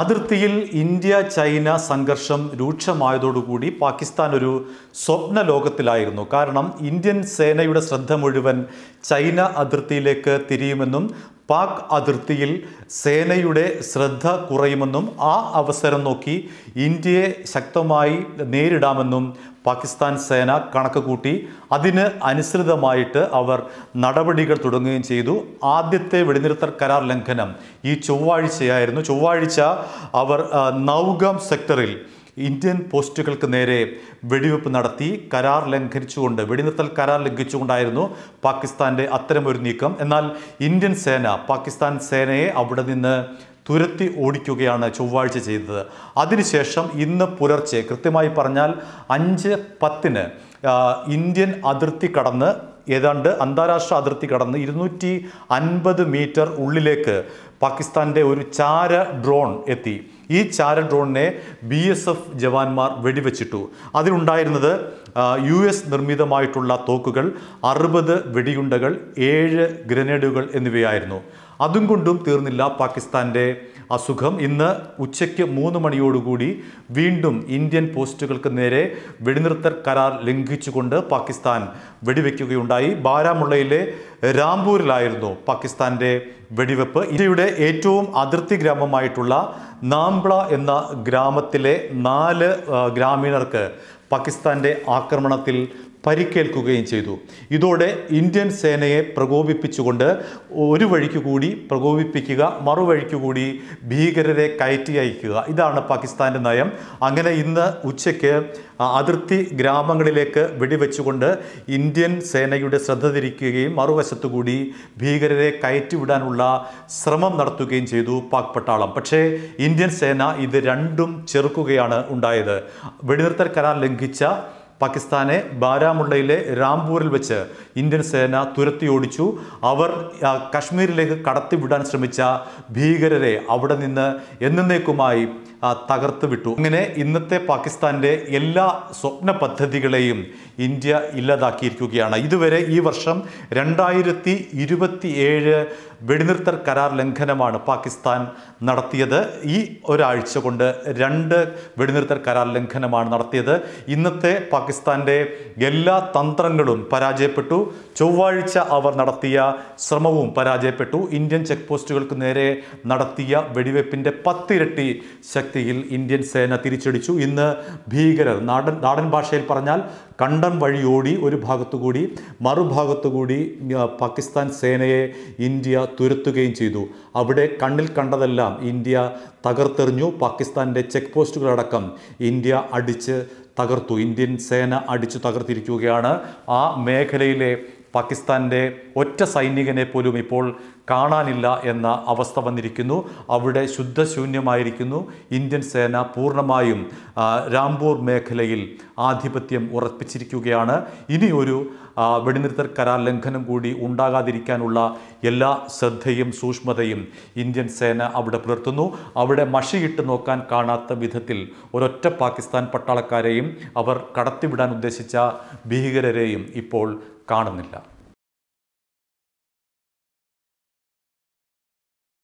അതിർത്തിയിൽ India China സംഘർഷം രൂക്ഷമായതോടുകൂടി പാകിസ്ഥാൻ ഒരു സ്വപ്ന ലോകത്തിലായിരുന്നു കാരണം ഇന്ത്യൻ സേനയുടെ ശ്രദ്ധ മുഴുവൻ ചൈന അതിർത്തിയിലേക്ക് തിരിയുമെന്നും പാക് അതിർത്തിയിൽ സേനയുടെ ശ്രദ്ധ കുറയുമെന്നും ആ അവസരം നോക്കി ഇന്ത്യയെ ശക്തമായി നേരിടാമെന്നും പാകിസ്ഥാൻ സേന കണക്ക് കൂട്ടി അതിന് അനുസൃതമായിട്ട് അവർ നടപടികൾ തുടങ്ങുകയും ചെയ്തു ആദ്യത്തെ വെടിനിർത്തൽ കരാർ ലംഘനം ഈ ചൊവ്വാഴ്ചയായിരുന്നു ചൊവ്വാഴ്ച അവർ നൗഗം സെക്ടറിൽ ഇന്ത്യൻ പോസ്റ്റുകൾക്ക് നേരെ വെടിവെപ്പ് നടത്തി കരാർ ലംഘിച്ചുകൊണ്ട് വെടിനിർത്തൽ കരാർ ലംഘിച്ചുകൊണ്ടായിരുന്നു പാകിസ്ഥാൻ്റെ അത്തരമൊരു നീക്കം എന്നാൽ ഇന്ത്യൻ സേന പാകിസ്ഥാൻ സേനയെ അവിടെ നിന്ന് തുരത്തി ഓടിക്കുകയാണ് ചൊവ്വാഴ്ച ചെയ്തത് അതിനുശേഷം ഇന്ന് പുലർച്ചെ കൃത്യമായി പറഞ്ഞാൽ അഞ്ച് പത്തിന് ഇന്ത്യൻ അതിർത്തി കടന്ന് ഏതാണ്ട് അന്താരാഷ്ട്ര അതിർത്തി കടന്ന് ഇരുന്നൂറ്റി അൻപത് മീറ്റർ ഉള്ളിലേക്ക് പാകിസ്ഥാൻ്റെ ഒരു ചാര ഡ്രോൺ എത്തി ഈ ചാരൻ ഡ്രോണിനെ ബി എസ് എഫ് ജവാന്മാർ വെടിവെച്ചിട്ടു അതിലുണ്ടായിരുന്നത് യു എസ് നിർമ്മിതമായിട്ടുള്ള തോക്കുകൾ അറുപത് വെടിയുണ്ടകൾ ഏഴ് ഗ്രനേഡുകൾ എന്നിവയായിരുന്നു അതും കൊണ്ടും തീർന്നില്ല പാകിസ്ഥാൻ്റെ അസുഖം ഇന്ന് ഉച്ചയ്ക്ക് മൂന്ന് മണിയോടുകൂടി വീണ്ടും ഇന്ത്യൻ പോസ്റ്റുകൾക്ക് നേരെ വെടിനിർത്തൽ കരാർ ലംഘിച്ചുകൊണ്ട് പാകിസ്ഥാൻ വെടിവെക്കുകയുണ്ടായി ബാരാമുള്ളയിലെ രാംപൂരിലായിരുന്നു പാകിസ്ഥാൻ്റെ വെടിവെപ്പ് ഇന്ത്യയുടെ ഏറ്റവും അതിർത്തി ഗ്രാമമായിട്ടുള്ള നാംബ്ള എന്ന ഗ്രാമത്തിലെ നാല് ഗ്രാമീണർക്ക് പാകിസ്ഥാൻ്റെ ആക്രമണത്തിൽ പരിക്കേൽക്കുകയും ചെയ്തു ഇതോടെ ഇന്ത്യൻ സേനയെ പ്രകോപിപ്പിച്ചുകൊണ്ട് ഒരു വഴിക്ക് കൂടി പ്രകോപിപ്പിക്കുക മറുവഴിക്ക് കൂടി ഭീകരരെ കയറ്റി അയക്കുക ഇതാണ് പാകിസ്ഥാൻ്റെ നയം അങ്ങനെ ഇന്ന് ഉച്ചയ്ക്ക് അതിർത്തി ഗ്രാമങ്ങളിലേക്ക് വെടിവെച്ചുകൊണ്ട് ഇന്ത്യൻ സേനയുടെ ശ്രദ്ധ തിരിക്കുകയും മറുവശത്തുകൂടി ഭീകരരെ കയറ്റിവിടാനുള്ള ശ്രമം നടത്തുകയും ചെയ്തു പാക് പട്ടാളം പക്ഷേ ഇന്ത്യൻ സേന ഇത് രണ്ടും ചെറുക്കുകയാണ് ഉണ്ടായത് വെടിനിർത്തൽ കരാർ ലംഘിച്ച പാകിസ്ഥാനെ ബാരാമുള്ളയിലെ രാംപൂരിൽ വെച്ച് ഇന്ത്യൻ സേന തുരത്തിയോടിച്ചു അവർ കാശ്മീരിലേക്ക് കടത്തിവിടാൻ ശ്രമിച്ച ഭീകരരെ അവിടെ നിന്ന് എന്നേക്കുമായി തകർത്ത് വിട്ടു അങ്ങനെ ഇന്നത്തെ പാകിസ്ഥാൻ്റെ എല്ലാ സ്വപ്ന പദ്ധതികളെയും ഇന്ത്യ ഇല്ലാതാക്കിയിരിക്കുകയാണ് ഇതുവരെ ഈ വർഷം രണ്ടായിരത്തി ഇരുപത്തി ഏഴ് വെടിനിർത്തൽ കരാർ ലംഘനമാണ് പാകിസ്ഥാൻ നടത്തിയത് ഈ ഒരാഴ്ച കൊണ്ട് രണ്ട് വെടിനിർത്തൽ കരാർ ലംഘനമാണ് നടത്തിയത് ഇന്നത്തെ പാകിസ്ഥാൻ്റെ എല്ലാ തന്ത്രങ്ങളും പരാജയപ്പെട്ടു ചൊവ്വാഴ്ച അവർ നടത്തിയ ശ്രമവും പരാജയപ്പെട്ടു ഇന്ത്യൻ ചെക്ക് പോസ്റ്റുകൾക്ക് നേരെ നടത്തിയ വെടിവെപ്പിൻ്റെ പത്തിരട്ടി ശക്തി ശക്തിയിൽ ഇന്ത്യൻ സേന തിരിച്ചടിച്ചു ഇന്ന് ഭീകരർ നാടൻ നാടൻ ഭാഷയിൽ പറഞ്ഞാൽ കണ്ടം വഴിയോടി ഒരു ഭാഗത്തുകൂടി മറുഭാഗത്തുകൂടി പാകിസ്ഥാൻ സേനയെ ഇന്ത്യ തുരത്തുകയും ചെയ്തു അവിടെ കണ്ണിൽ കണ്ടതെല്ലാം ഇന്ത്യ തകർത്തെറിഞ്ഞു പാകിസ്ഥാൻ്റെ ചെക്ക് പോസ്റ്റുകളടക്കം ഇന്ത്യ അടിച്ച് തകർത്തു ഇന്ത്യൻ സേന അടിച്ചു തകർത്തിരിക്കുകയാണ് ആ മേഖലയിലെ പാകിസ്ഥാൻ്റെ ഒറ്റ സൈനികനെ പോലും ഇപ്പോൾ കാണാനില്ല എന്ന അവസ്ഥ വന്നിരിക്കുന്നു അവിടെ ശുദ്ധശൂന്യമായിരിക്കുന്നു ഇന്ത്യൻ സേന പൂർണ്ണമായും രാംപൂർ മേഖലയിൽ ആധിപത്യം ഉറപ്പിച്ചിരിക്കുകയാണ് ഇനിയൊരു വെടിനിർത്തൽ കരാർ ലംഘനം കൂടി ഉണ്ടാകാതിരിക്കാനുള്ള എല്ലാ ശ്രദ്ധയും സൂക്ഷ്മതയും ഇന്ത്യൻ സേന അവിടെ പുലർത്തുന്നു അവിടെ മഷിയിട്ട് നോക്കാൻ കാണാത്ത വിധത്തിൽ ഒരൊറ്റ പാകിസ്ഥാൻ പട്ടാളക്കാരെയും അവർ കടത്തിവിടാൻ ഉദ്ദേശിച്ച ഭീകരരെയും ഇപ്പോൾ കാണുന്നില്ല